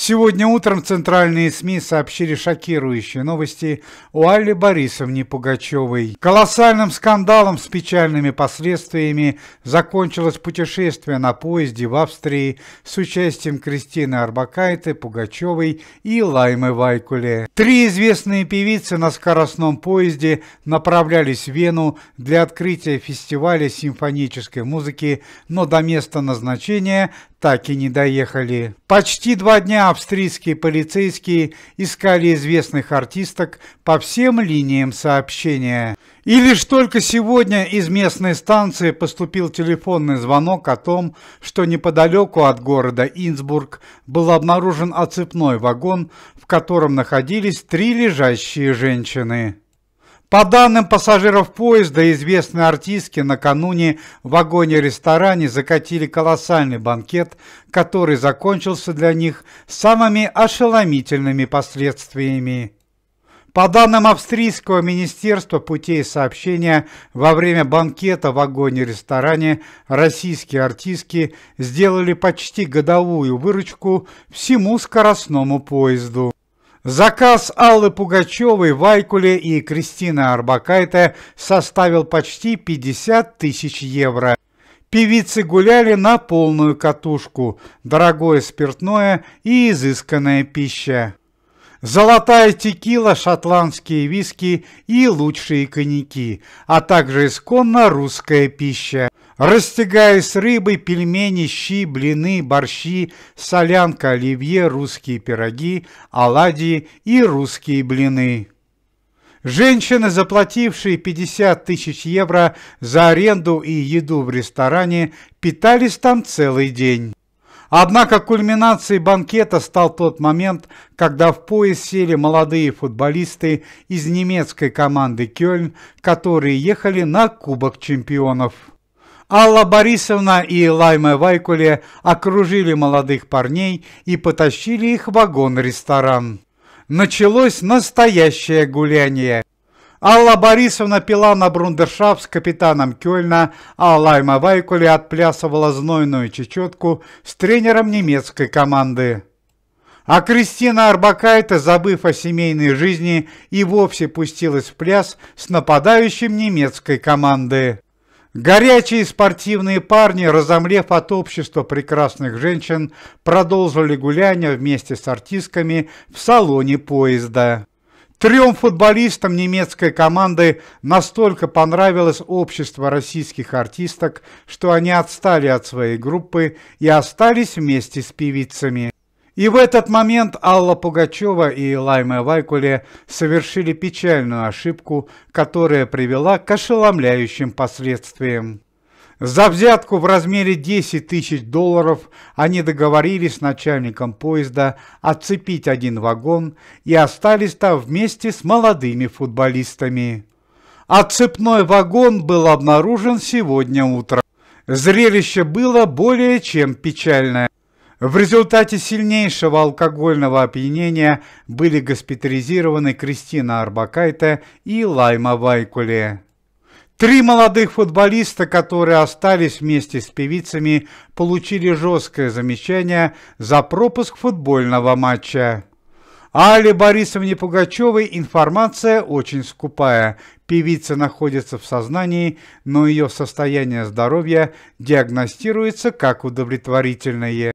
Сегодня утром центральные СМИ сообщили шокирующие новости о Алле Борисовне Пугачевой. Колоссальным скандалом с печальными последствиями закончилось путешествие на поезде в Австрии с участием Кристины Арбакайте, Пугачевой и Лаймы Вайкуле. Три известные певицы на скоростном поезде направлялись в Вену для открытия фестиваля симфонической музыки, но до места назначения так и не доехали. Почти два дня австрийские полицейские искали известных артисток по всем линиям сообщения. И лишь только сегодня из местной станции поступил телефонный звонок о том, что неподалеку от города Инсбург был обнаружен оцепной вагон, в котором находились три лежащие женщины. По данным пассажиров поезда, известные артистки накануне в вагоне-ресторане закатили колоссальный банкет, который закончился для них самыми ошеломительными последствиями. По данным австрийского министерства путей сообщения, во время банкета в вагоне-ресторане российские артистки сделали почти годовую выручку всему скоростному поезду. Заказ Аллы Пугачевой, Вайкуле и Кристины Арбакайте составил почти 50 тысяч евро. Певицы гуляли на полную катушку, дорогое спиртное и изысканная пища. Золотая текила, шотландские виски и лучшие коньяки, а также исконно русская пища. Растягаю рыбой пельмени, щи, блины, борщи, солянка, оливье, русские пироги, оладьи и русские блины. Женщины, заплатившие 50 тысяч евро за аренду и еду в ресторане, питались там целый день. Однако кульминацией банкета стал тот момент, когда в поезд сели молодые футболисты из немецкой команды «Кёльн», которые ехали на Кубок чемпионов. Алла Борисовна и Лайма Вайкуле окружили молодых парней и потащили их в вагон-ресторан. Началось настоящее гуляние. Алла Борисовна пила на брундершафт с капитаном Кёльна, а Лайма Вайкуле отплясывала знойную чечетку с тренером немецкой команды. А Кристина Арбакайта, забыв о семейной жизни, и вовсе пустилась в пляс с нападающим немецкой команды. Горячие спортивные парни, разомлев от общества прекрасных женщин, продолжили гуляние вместе с артистками в салоне поезда. Трем футболистам немецкой команды настолько понравилось общество российских артисток, что они отстали от своей группы и остались вместе с певицами. И в этот момент Алла Пугачева и Лайма Вайкуле совершили печальную ошибку, которая привела к ошеломляющим последствиям. За взятку в размере 10 тысяч долларов они договорились с начальником поезда отцепить один вагон и остались там вместе с молодыми футболистами. Отцепной вагон был обнаружен сегодня утром. Зрелище было более чем печальное. В результате сильнейшего алкогольного опьянения были госпитализированы Кристина Арбакайте и Лайма Вайкуле. Три молодых футболиста, которые остались вместе с певицами, получили жесткое замечание за пропуск футбольного матча. Али Борисовне Пугачевой информация очень скупая. Певица находится в сознании, но ее состояние здоровья диагностируется как удовлетворительное.